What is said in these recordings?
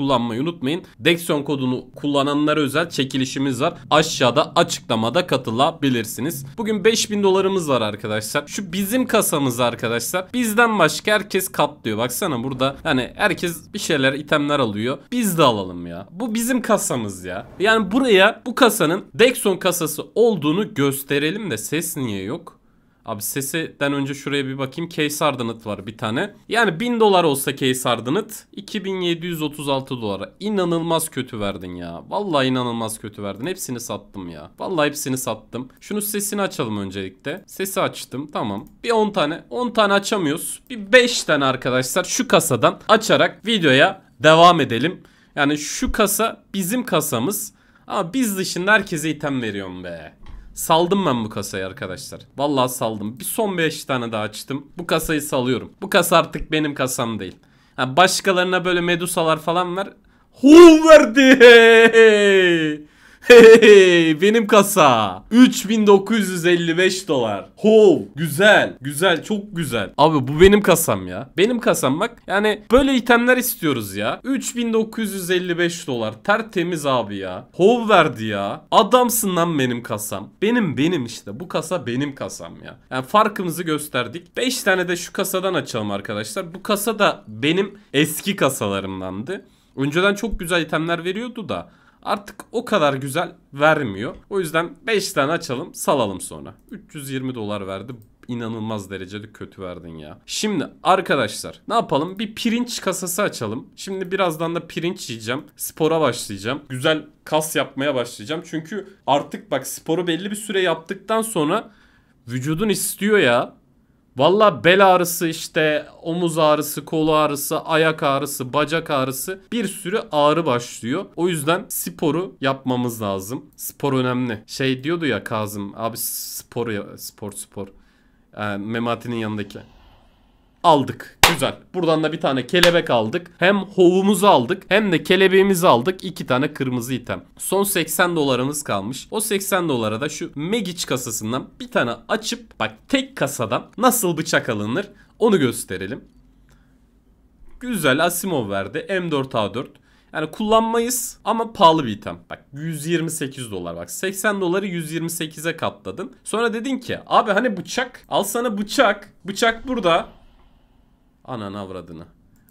kullanmayı unutmayın. Dexion kodunu kullananlara özel çekilişimiz var. Aşağıda açıklamada katılabilirsiniz. Bugün 5000 dolarımız var arkadaşlar. Şu bizim kasamız arkadaşlar. Bizden başka herkes katlıyor. Baksana burada yani herkes bir şeyler itemler alıyor. Biz de alalım ya. Bu bizim kasamız ya. Yani buraya bu kasanın Dexon kasası olduğunu gösterelim de ses niye yok? Abi sesinden önce şuraya bir bakayım. Case Ardanit var bir tane. Yani 1000 dolar olsa Case Ardanit 2736 dolara. İnanılmaz kötü verdin ya. Vallahi inanılmaz kötü verdin. Hepsini sattım ya. Vallahi hepsini sattım. Şunu sesini açalım öncelikle. Sesi açtım. Tamam. Bir 10 tane. 10 tane açamıyoruz. Bir 5 tane arkadaşlar şu kasadan açarak videoya devam edelim. Yani şu kasa bizim kasamız. Ama biz dışında herkese item veriyorum be. Saldım ben bu kasayı arkadaşlar. Vallahi saldım. Bir son 5 tane daha açtım. Bu kasayı salıyorum. Bu kasa artık benim kasam değil. Ha, başkalarına böyle medusalar falan ver. Hu verdi. Hey benim kasa. 3955 dolar. Ho güzel. Güzel çok güzel. Abi bu benim kasam ya. Benim kasam bak. Yani böyle itemler istiyoruz ya. 3955 dolar. Tertemiz abi ya. Ho verdi ya. Adamsın lan benim kasam. Benim benim işte. Bu kasa benim kasam ya. Yani farkımızı gösterdik. 5 tane de şu kasadan açalım arkadaşlar. Bu kasa da benim eski kasalarımdandı. Önceden çok güzel itemler veriyordu da artık o kadar güzel vermiyor. O yüzden 5 tane açalım salalım sonra. 320 dolar verdi inanılmaz derecede kötü verdin ya. Şimdi arkadaşlar ne yapalım? Bir pirinç kasası açalım. Şimdi birazdan da pirinç yiyeceğim. Spora başlayacağım. Güzel kas yapmaya başlayacağım. Çünkü artık bak sporu belli bir süre yaptıktan sonra vücudun istiyor ya. Valla bel ağrısı işte omuz ağrısı, kolu ağrısı, ayak ağrısı, bacak ağrısı bir sürü ağrı başlıyor. O yüzden sporu yapmamız lazım. Spor önemli. Şey diyordu ya Kazım abi spor spor spor. Ee, Memati'nin yanındaki aldık. Güzel. Buradan da bir tane kelebek aldık. Hem hovumuzu aldık hem de kelebeğimizi aldık. İki tane kırmızı item. Son 80 dolarımız kalmış. O 80 dolara da şu Megic kasasından bir tane açıp bak tek kasadan nasıl bıçak alınır onu gösterelim. Güzel Asimov verdi. M4A4. Yani kullanmayız ama pahalı bir item. Bak 128 dolar bak 80 doları 128'e katladın. Sonra dedin ki abi hani bıçak al sana bıçak. Bıçak burada Anan avradını.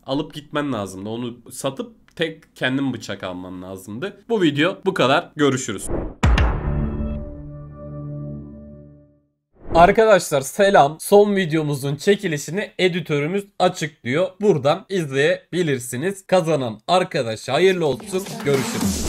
Alıp gitmen lazımdı. Onu satıp tek kendin bıçak alman lazımdı. Bu video bu kadar. Görüşürüz. Arkadaşlar selam. Son videomuzun çekilişini editörümüz açıklıyor. Buradan izleyebilirsiniz. Kazanan arkadaşa hayırlı olsun. Görüşürüz.